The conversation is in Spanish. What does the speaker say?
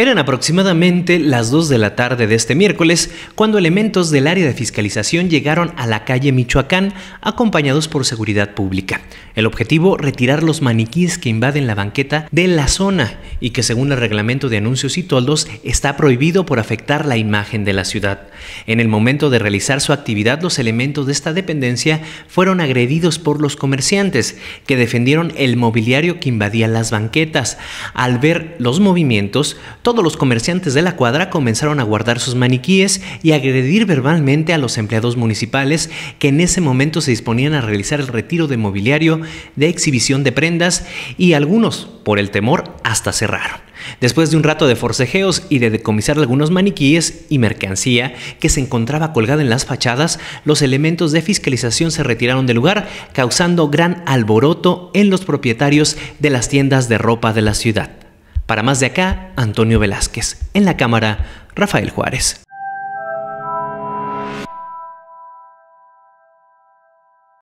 Eran aproximadamente las 2 de la tarde de este miércoles cuando elementos del área de fiscalización llegaron a la calle Michoacán acompañados por seguridad pública. El objetivo, retirar los maniquíes que invaden la banqueta de la zona y que según el reglamento de anuncios y toldos está prohibido por afectar la imagen de la ciudad. En el momento de realizar su actividad, los elementos de esta dependencia fueron agredidos por los comerciantes que defendieron el mobiliario que invadía las banquetas. Al ver los movimientos, todos los comerciantes de la cuadra comenzaron a guardar sus maniquíes y agredir verbalmente a los empleados municipales que en ese momento se disponían a realizar el retiro de mobiliario, de exhibición de prendas y algunos, por el temor, hasta cerraron. Después de un rato de forcejeos y de decomisar algunos maniquíes y mercancía que se encontraba colgada en las fachadas, los elementos de fiscalización se retiraron del lugar, causando gran alboroto en los propietarios de las tiendas de ropa de la ciudad. Para más de acá, Antonio Velázquez. En la cámara, Rafael Juárez.